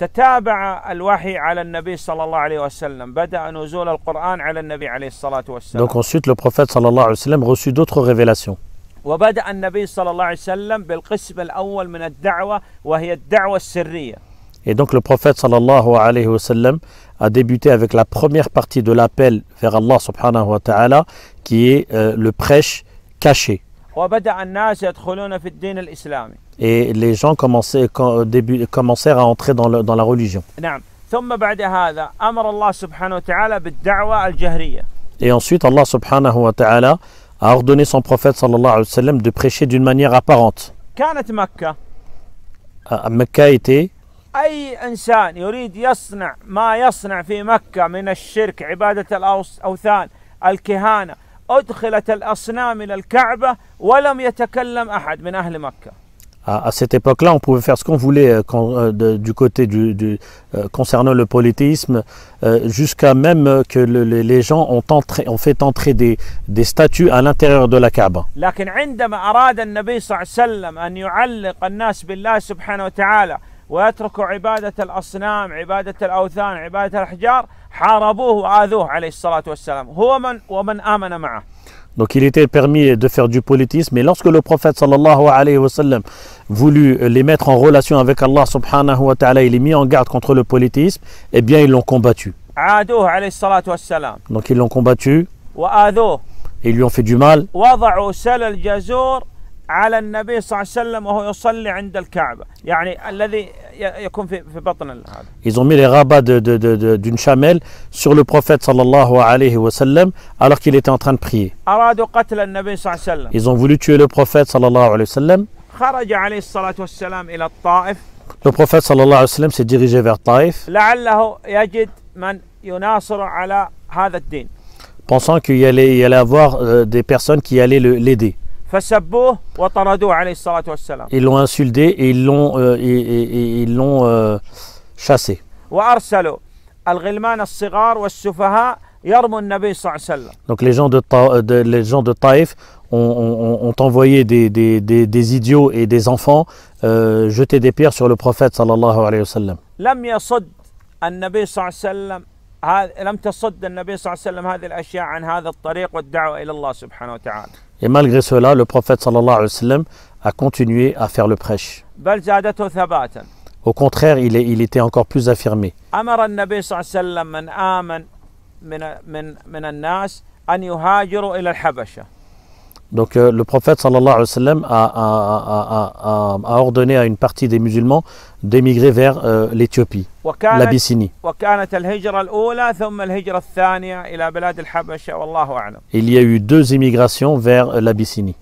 تتابع الوحي على النبي صلى الله عليه وسلم بدأ نزول القرآن على النبي عليه الصلاة والسلام Donc ensuite le prophète صلى الله عليه وسلم reçut d'autres révélations وبدأ النبي صلى الله عليه وسلم بالقسم الأول من الدعوة وهي الدعوة السرية Et donc le prophète صلى الله عليه وسلم a débuté avec la première partie de l'appel vers Allah subhanahu wa ta'ala qui est euh, le prêche caché. وبدأ الناس يدخلون في الدين الإسلامي et les gens commençaient, début, commencèrent à entrer dans, le, dans la religion. Et ensuite Allah subhanahu wa ta'ala a ordonné son prophète sallallahu alayhi wa sallam de prêcher d'une manière apparente. كانت مكة. مكة était أي إنسان يريد يصنع ما يصنع في مكة من الشرك عبادة الأوثان الكهانة أدخلت الأصنام إلى الكعبة ولم يتكلم أحد من أهل مكة. à, à cette époque-là, on pouvait faire ce qu'on voulait euh, quand, euh, de, du côté du, du euh, concernant le polythéisme, jusqu'à même que le, le, les gens ont, entré, ont fait entrer des, des statues à l'intérieur de la Kaaba. لكن عندما أراد النبي صلى الله عليه وسلم أن يعلق الناس بالله سبحانه وتعالى ويترك عبادة الأصنام عبادة الأوثان عبادة الأحجار حاربوه وآذوه عليه الصلاة والسلام هو من ومن آمن معه donc il était permis de faire du politisme. Mais lorsque le prophète sallallahu alayhi wa sallam voulut euh, les mettre en relation avec Allah subhanahu wa ta'ala, il les mis en garde contre le politisme, eh bien ils l'ont combattu. Donc ils l'ont combattu. Et ils lui ont fait du mal. على النبي صلى الله عليه وسلم وهو يصلي عند يعني الذي يكون في بطن هذا Ils ont mis les rabats de, de, de, d'une chamelle sur le prophète sallallahu alayhi wa sallam alors qu'il était en train de prier. Ils ont voulu tuer le prophète sallallahu alayhi wa sallam. Le prophète sallallahu alayhi wa sallam s'est dirigé vers Taif. Pensant qu'il allait, il allait avoir euh, des personnes qui allaient l'aider. Ils l'ont insulté et ils l'ont euh, euh, chassé. Donc les gens euh, de, les gens de Taïf ont, envoyé des, idiots et des enfants jeter des pierres sur le prophète sallallahu alayhi wa sallam. Et malgré cela, le prophète sallallahu alayhi wa sallam a continué à faire le prêche. Au contraire, il, il était encore plus affirmé. Donc euh, le prophète a, ordonné à une partie des musulmans d'émigrer vers euh, l'Éthiopie, l'Abyssinie. Il y a eu deux immigrations vers euh, l'Abyssinie.